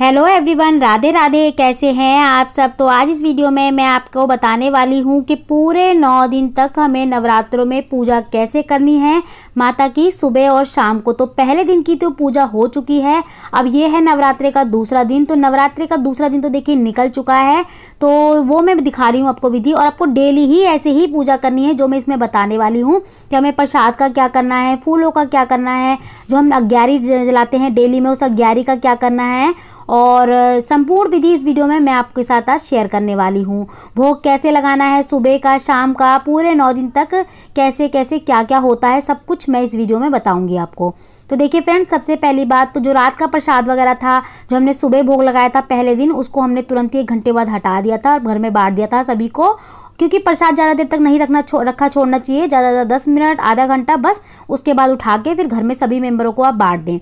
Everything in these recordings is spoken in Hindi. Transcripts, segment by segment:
हेलो एवरीवन राधे राधे कैसे हैं आप सब तो आज इस वीडियो में मैं आपको बताने वाली हूं कि पूरे नौ दिन तक हमें नवरात्रों में पूजा कैसे करनी है माता की सुबह और शाम को तो पहले दिन की तो पूजा हो चुकी है अब ये है नवरात्रे का दूसरा दिन तो नवरात्रे का दूसरा दिन तो देखिए निकल चुका है तो वो मैं दिखा रही हूँ आपको विधि और आपको डेली ही ऐसे ही पूजा करनी है जो मैं इसमें बताने वाली हूँ कि हमें प्रसाद का क्या करना है फूलों का क्या करना है जो हम अग्यारी जलाते हैं डेली में उस अग्यारी का क्या करना है और संपूर्ण विधि इस वीडियो में मैं आपके साथ आज शेयर करने वाली हूँ भोग कैसे लगाना है सुबह का शाम का पूरे नौ दिन तक कैसे कैसे क्या क्या होता है सब कुछ मैं इस वीडियो में बताऊँगी आपको तो देखिए फ्रेंड्स सबसे पहली बात तो जो रात का प्रसाद वगैरह था जो हमने सुबह भोग लगाया था पहले दिन उसको हमने तुरंत ही एक घंटे बाद हटा दिया था और घर में बांट दिया था सभी को क्योंकि प्रसाद ज़्यादा देर तक नहीं रखना छो, रखा छोड़ना चाहिए ज़्यादा ज़्यादा दस मिनट आधा घंटा बस उसके बाद उठा के फिर घर में सभी मेम्बरों को आप बांट दें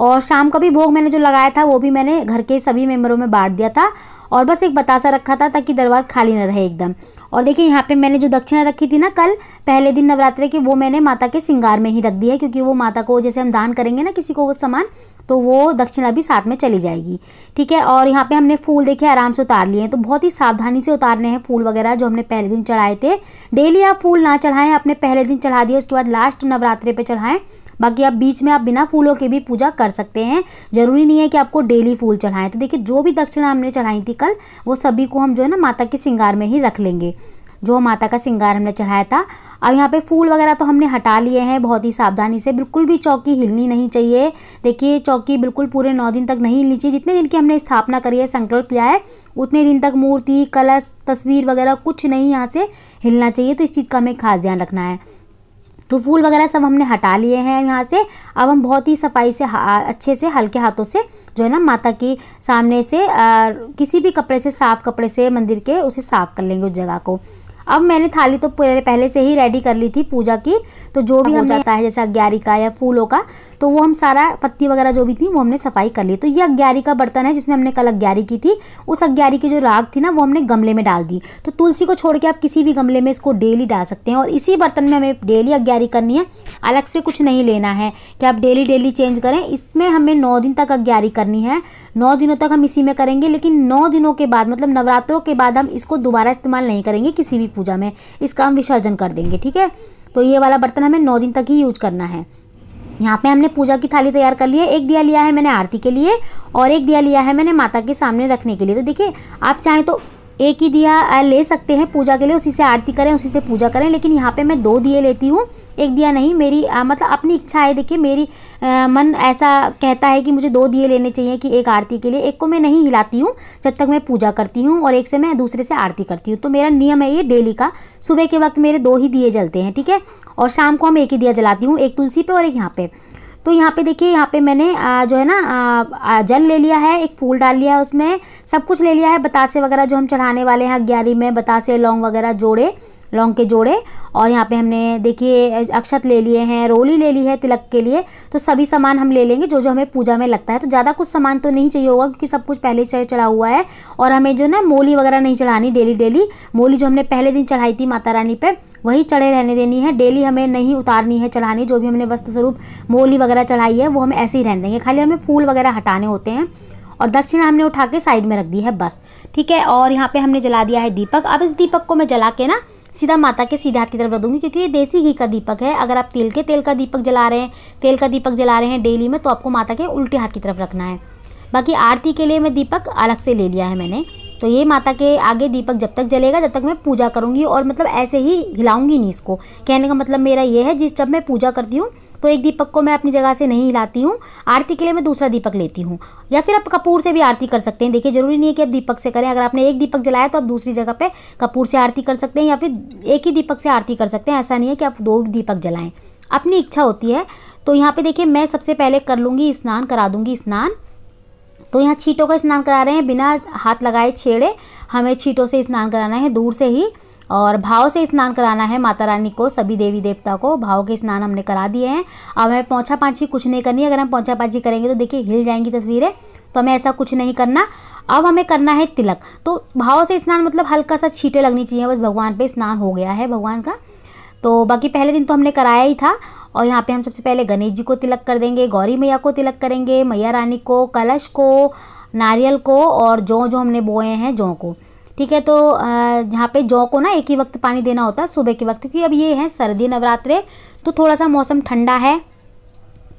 और शाम का भी भोग मैंने जो लगाया था वो भी मैंने घर के सभी मेम्बरों में बांट दिया था और बस एक बतासा रखा था ताकि दरबार खाली ना रहे एकदम और देखिए यहाँ पे मैंने जो दक्षिणा रखी थी ना कल पहले दिन नवरात्रे के वो मैंने माता के सिंगार में ही रख दी है क्योंकि वो माता को जैसे हम दान करेंगे ना किसी को वो सामान तो वो दक्षिणा भी साथ में चली जाएगी ठीक है और यहाँ पे हमने फूल देखे आराम से उतार लिए हैं तो बहुत ही सावधानी से उतारने हैं फूल वगैरह जो हमने पहले दिन चढ़ाए थे डेली आप फूल ना चढ़ाएं अपने पहले दिन चढ़ा दिए उसके बाद लास्ट नवरात्रे पर चढ़ाएं बाकी आप बीच में आप बिना फूलों के भी पूजा कर सकते हैं ज़रूरी नहीं है कि आपको डेली फूल चढ़ाएं तो देखिए जो भी दक्षिणा हमने चढ़ाई थी कल वो सभी को हम जो है ना माता के श्रृंगार में ही रख लेंगे जो माता का श्रृंगार हमने चढ़ाया था अब यहाँ पे फूल वगैरह तो हमने हटा लिए हैं बहुत ही सावधानी से बिल्कुल भी चौकी हिलनी नहीं चाहिए देखिए चौकी बिल्कुल पूरे नौ दिन तक नहीं हिलनी चाहिए जितने दिन की हमने स्थापना करी है संकल्प लिया है उतने दिन तक मूर्ति कलश तस्वीर वगैरह कुछ नहीं यहाँ से हिलना चाहिए तो इस चीज़ का हमें खास ध्यान रखना है तो फूल वगैरह सब हमने हटा लिए हैं यहाँ से अब हम बहुत ही सफाई से अच्छे से हल्के हाथों से जो है ना माता की सामने से आ, किसी भी कपड़े से साफ़ कपड़े से मंदिर के उसे साफ़ कर लेंगे उस जगह को अब मैंने थाली तो पहले से ही रेडी कर ली थी पूजा की तो जो भी हाँ, हम जाता है जैसे अग्यारी का या फूलों का तो वो हम सारा पत्ती वगैरह जो भी थी वो हमने सफाई कर ली तो ये अग्यारी का बर्तन है जिसमें हमने कल अग्यारी की थी उस अग्यारी की जो राग थी ना वो हमने गमले में डाल दी तो तुलसी को छोड़ के आप किसी भी गमले में इसको डेली डाल सकते हैं और इसी बर्तन में हमें डेली अग्यारी करनी है अलग से कुछ नहीं लेना है कि आप डेली डेली चेंज करें इसमें हमें नौ दिन तक अग्यारी करनी है नौ दिनों तक हम इसी में करेंगे लेकिन नौ दिनों के बाद मतलब नवरात्रों के बाद हम इसको दोबारा इस्तेमाल नहीं करेंगे किसी भी पूजा में इसका हम विसर्जन कर देंगे ठीक है तो ये वाला बर्तन हमें नौ दिन तक ही यूज करना है यहाँ पे हमने पूजा की थाली तैयार कर ली है एक दिया लिया है मैंने आरती के लिए और एक दिया लिया है मैंने माता के सामने रखने के लिए तो देखिए आप चाहें तो एक ही दिया ले सकते हैं पूजा के लिए उसी से आरती करें उसी से पूजा करें लेकिन यहाँ पे मैं दो दिए लेती हूँ एक दिया नहीं मेरी आ, मतलब अपनी इच्छा है देखिए मेरी आ, मन ऐसा कहता है कि मुझे दो दिए लेने चाहिए कि एक आरती के लिए एक को मैं नहीं हिलाती हूँ जब तक मैं पूजा करती हूँ और एक से मैं दूसरे से आरती करती हूँ तो मेरा नियम है ये डेली का सुबह के वक्त मेरे दो ही दिए जलते हैं ठीक है और शाम को हम एक ही दिया जलाती हूँ एक तुलसी पर और एक यहाँ पर तो यहाँ पे देखिए यहाँ पे मैंने आ, जो है ना जल ले लिया है एक फूल डाल लिया है उसमें सब कुछ ले लिया है बतासे वगैरह जो हम चढ़ाने वाले हैं ग्यारी में बतासे लौंग वगैरह जोड़े लौंग के जोड़े और यहाँ पे हमने देखिए अक्षत ले लिए हैं रोली ले ली है तिलक के लिए तो सभी सामान हम ले लेंगे जो जो हमें पूजा में लगता है तो ज़्यादा कुछ सामान तो नहीं चाहिए होगा क्योंकि सब कुछ पहले से चढ़ा हुआ है और हमें जो ना मोली वगैरह नहीं चढ़ानी डेली डेली मोली जो हमने पहले दिन चढ़ाई थी माता रानी पर वही चढ़े रहने देनी है डेली हमें नहीं उतारनी है चढ़ानी जो भी हमने वस्त्र स्वरूप मोली वगैरह चढ़ाई है वो हम ऐसे ही रहने देंगे खाली हमें फूल वगैरह हटाने होते हैं और दक्षिणा हमने उठा के साइड में रख दी है बस ठीक है और यहाँ पे हमने जला दिया है दीपक अब इस दीपक को मैं जला के ना सीधा माता के सीधे हाथ की तरफ रख दूंगी क्योंकि ये देसी घी का दीपक है अगर आप तेल के तेल का दीपक जला रहे हैं तेल का दीपक जला रहे हैं डेली में तो आपको माता के उल्टे हाथ की तरफ रखना है बाकी आरती के लिए मैं दीपक अलग से ले लिया है मैंने तो ये माता के आगे दीपक जब तक जलेगा जब तक मैं पूजा करूँगी और मतलब ऐसे ही हिलाऊंगी नहीं इसको कहने का मतलब मेरा ये है जिस जब मैं पूजा करती हूँ तो एक दीपक को मैं अपनी जगह से नहीं हिलाती हूँ आरती के लिए मैं दूसरा दीपक लेती हूँ या फिर आप कपूर से भी आरती कर सकते हैं देखिए ज़रूरी नहीं है कि आप दीपक से करें अगर आपने एक दीपक जलाया तो आप दूसरी जगह पर कपूर से आरती कर सकते हैं या फिर एक ही दीपक से आरती कर सकते हैं ऐसा नहीं है कि आप दो दीपक जलाएँ अपनी इच्छा होती है तो यहाँ पे देखिए मैं सबसे पहले कर लूँगी स्नान करा दूँगी स्नान तो यहाँ छीटों का स्नान करा रहे हैं बिना हाथ लगाए छेड़े हमें छीटों से स्नान कराना है दूर से ही और भाव से स्नान कराना है माता रानी को सभी देवी देवता को भाव के स्नान हमने करा दिए हैं अब हमें पोछा पाछी कुछ नहीं करनी अगर हम पोछा पाछी करेंगे तो देखिए हिल जाएंगी तस्वीरें तो हमें ऐसा कुछ नहीं करना अब हमें करना है तिलक तो भाव से स्नान मतलब हल्का सा छीटे लगनी चाहिए बस भगवान पे स्नान हो गया है भगवान का तो बाकी पहले दिन तो हमने कराया ही था और यहाँ पे हम सबसे पहले गणेश जी को तिलक कर देंगे गौरी मैया को तिलक करेंगे मैया रानी को कलश को नारियल को और जौ जो हमने बोए हैं जौ को ठीक है तो यहाँ पे जौ को ना एक ही वक्त पानी देना होता है सुबह के वक्त क्योंकि अब ये है सर्दी नवरात्रे तो थोड़ा सा मौसम ठंडा है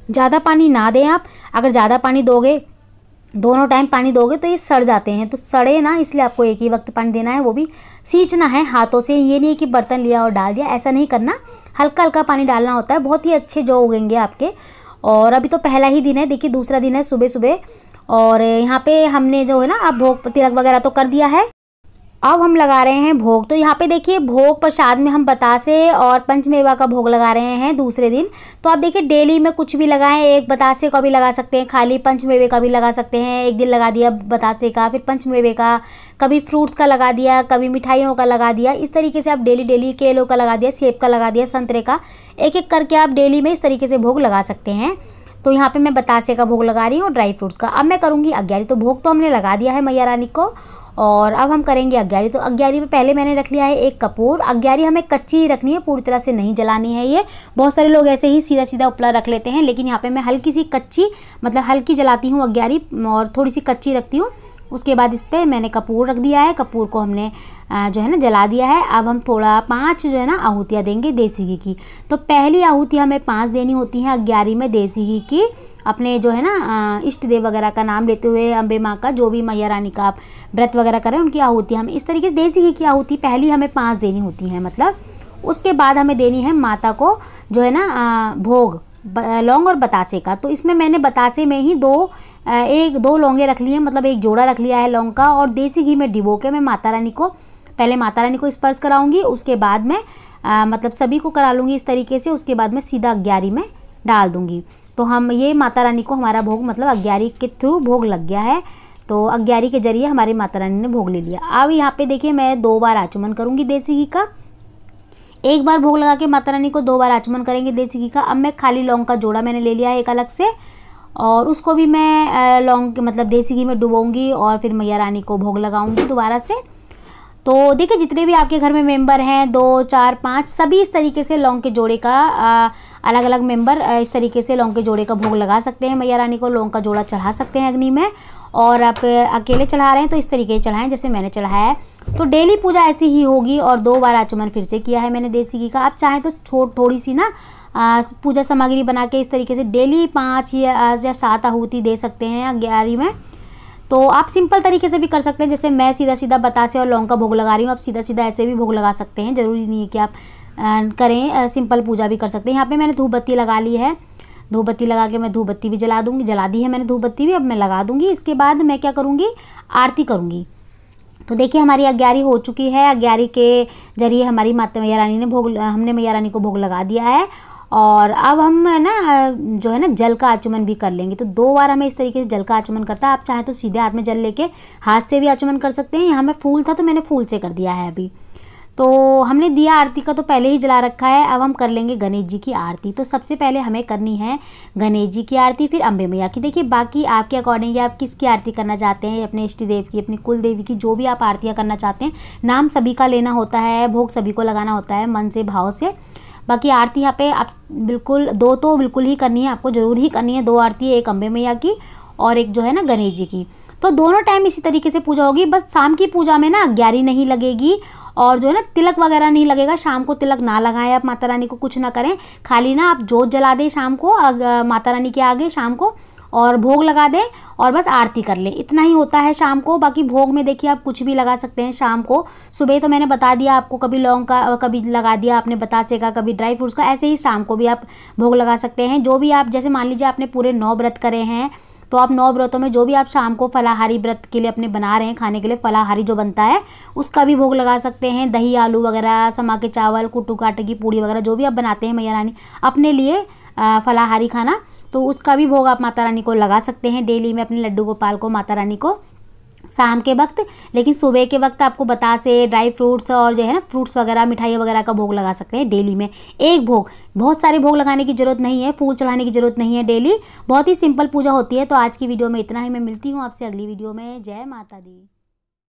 ज़्यादा पानी ना दें आप अगर ज़्यादा पानी दोगे दोनों टाइम पानी दोगे तो ये सड़ जाते हैं तो सड़े ना इसलिए आपको एक ही वक्त पानी देना है वो भी सींचना है हाथों से ये नहीं कि बर्तन लिया और डाल दिया ऐसा नहीं करना हल्का हल्का पानी डालना होता है बहुत ही अच्छे जो उगेंगे आपके और अभी तो पहला ही दिन है देखिए दूसरा दिन है सुबह सुबह और यहाँ पे हमने जो है ना आप भोग तिलक वगैरह तो कर दिया है अब हम लगा रहे हैं भोग तो यहाँ पे देखिए भोग प्रसाद में हम बतासे और पंचमेवा का भोग लगा रहे हैं दूसरे दिन तो आप देखिए डेली में कुछ भी लगाएं एक बतासे का भी लगा सकते हैं खाली पंचमेवे का भी लगा सकते हैं एक दिन लगा दिया बतासे का फिर पंचमेवे का कभी फ्रूट्स का लगा दिया कभी मिठाइयों का लगा दिया इस तरीके से आप डेली डेली केलों का लगा दिया सेब का लगा दिया संतरे का एक एक करके आप डेली में इस तरीके से भोग लगा सकते हैं तो यहाँ पे मैं बतासे का भोग लगा रही हूँ ड्राई फ्रूट्स का अब मैं करूँगी अग्यारी तो भोग तो हमने लगा दिया है मैया रानी को और अब हम करेंगे अग्यारी तो अग्यारी में पहले मैंने रख लिया है एक कपूर अग्यारी हमें कच्ची ही रखनी है पूरी तरह से नहीं जलानी है ये बहुत सारे लोग ऐसे ही सीधा सीधा उपला रख लेते हैं लेकिन यहाँ पे मैं हल्की सी कच्ची मतलब हल्की जलाती हूँ अग्यारी और थोड़ी सी कच्ची रखती हूँ उसके बाद इस पर मैंने कपूर रख दिया है कपूर को हमने जो है ना जला दिया है अब हम थोड़ा पाँच जो है ना आहूतियाँ देंगे देसी घी की तो पहली आहूति हमें पाँच देनी होती है ग्यारह में देसी घी की अपने जो है ना इष्ट देव वगैरह का नाम लेते हुए अम्बे माँ का जो भी मैया रानी का आप व्रत वगैरह करें उनकी आहूति हमें इस तरीके से देसी घी की आहूति पहली हमें पाँच देनी होती है मतलब उसके बाद हमें देनी है माता को जो है ना भोग लौंग और बतासे का तो इसमें मैंने बतासे में ही दो एक दो लौंगे रख लिए मतलब एक जोड़ा रख लिया है लौंग का और देसी घी में डिबो के मैं माता रानी को पहले माता रानी को स्पर्श कराऊंगी उसके बाद में आ, मतलब सभी को करा लूँगी इस तरीके से उसके बाद में सीधा अग्यारी में डाल दूँगी तो हम ये माता रानी को हमारा भोग मतलब अग्यारी के थ्रू भोग लग गया है तो अग्यारी के जरिए हमारी माता रानी ने भोग ले लिया अब यहाँ पे देखिए मैं दो बार आचमन करूँगी देसी घी का एक बार भोग लगा के माता रानी को दो बार आचमन करेंगे देसी घी का अब मैं खाली लौंग का जोड़ा मैंने ले लिया है एक अलग से और उसको भी मैं लौंग मतलब देसी घी में डुबोंगी और फिर मैया रानी को भोग लगाऊंगी दोबारा से तो देखिए जितने भी आपके घर में मेंबर हैं दो चार पाँच सभी इस तरीके से लौंग के जोड़े का आ, अलग अलग मेंबर इस तरीके से लौंग के जोड़े का भोग लगा सकते हैं मैया रानी को लौंग का जोड़ा चढ़ा सकते हैं अग्नि में और आप अकेले चढ़ा रहे हैं तो इस तरीके से चढ़ाएं जैसे मैंने चढ़ाया है तो डेली पूजा ऐसी ही होगी और दो बार आचमन फिर से किया है मैंने देसी घी का आप चाहें तो थोड़ी सी ना पूजा सामग्री बना के इस तरीके से डेली पाँच या, या सात आहूति दे सकते हैं या ग्यारह में तो आप सिंपल तरीके से भी कर सकते हैं जैसे मैं सीधा सीधा बतासे और लौंग का भोग लगा रही हूँ आप सीधा सीधा ऐसे भी भोग लगा सकते हैं ज़रूरी नहीं है कि आप करें सिंपल पूजा भी कर सकते हैं यहाँ पे मैंने धूप बत्ती लगा ली है धूप बत्ती लगा के मैं धूप बत्ती भी जला दूँगी जला दी है मैंने धूप बत्ती भी अब मैं लगा दूँगी इसके बाद मैं क्या करूँगी आरती करूँगी तो देखिए हमारी अग्यारी हो चुकी है अग्यारी के जरिए हमारी माता मैया रानी ने भोग हमने मैया रानी को भोग लगा दिया है और अब हम है ना जो है ना जल का आचमन भी कर लेंगे तो दो बार हमें इस तरीके से जल का आचमन करता है आप चाहे तो सीधे हाथ में जल लेके हाथ से भी आचमन कर सकते हैं यहाँ में फूल था तो मैंने फूल से कर दिया है अभी तो हमने दिया आरती का तो पहले ही जला रखा है अब हम कर लेंगे गणेश जी की आरती तो सबसे पहले हमें करनी है गणेश जी की आरती फिर अम्बे मैया की देखिए बाकी आपके अकॉर्डिंग आप किसकी आरती करना चाहते हैं अपने इष्ट देव की अपनी कुल देवी की जो भी आप आरतियाँ करना चाहते हैं नाम सभी का लेना होता है भोग सभी को लगाना होता है मन से भाव से बाकी आरती यहाँ पे आप बिल्कुल दो तो बिल्कुल ही करनी है आपको ज़रूर ही करनी है दो आरती है एक अम्बे मैया की और एक जो है ना गणेश जी की तो दोनों टाइम इसी तरीके से पूजा होगी बस शाम की पूजा में ना ग्यारी नहीं लगेगी और जो है ना तिलक वगैरह नहीं लगेगा शाम को तिलक ना लगाएं आप माता रानी को कुछ ना करें खाली ना आप जोत जला दें शाम को माता रानी के आगे शाम को और भोग लगा दें और बस आरती कर लें इतना ही होता है शाम को बाकी भोग में देखिए आप कुछ भी लगा सकते हैं शाम को सुबह तो मैंने बता दिया आपको कभी लौंग का कभी लगा दिया आपने बतासे का कभी ड्राई फ्रूट्स का ऐसे ही शाम को भी आप भोग लगा सकते हैं जो भी आप जैसे मान लीजिए आपने पूरे नौ व्रत करे हैं तो आप नौ व्रतों में जो भी आप शाम को फलाहारी व्रत के लिए अपने बना रहे हैं खाने के लिए फलाहारी जो बनता है उसका भी भोग लगा सकते हैं दही आलू वगैरह समा के चावल कुट्टू काटे की पूड़ी वगैरह जो भी आप बनाते हैं मैया रानी अपने लिए फलाहारी खाना तो उसका भी भोग आप माता रानी को लगा सकते हैं डेली में अपने लड्डू गोपाल को माता रानी को शाम के वक्त लेकिन सुबह के वक्त आपको बता से ड्राई फ्रूट्स और जो है ना फ्रूट्स वगैरह मिठाई वगैरह का भोग लगा सकते हैं डेली में एक भोग बहुत सारे भोग लगाने की ज़रूरत नहीं है फूल चढ़ाने की ज़रूरत नहीं है डेली बहुत ही सिंपल पूजा होती है तो आज की वीडियो में इतना ही मैं मिलती हूँ आपसे अगली वीडियो में जय माता दी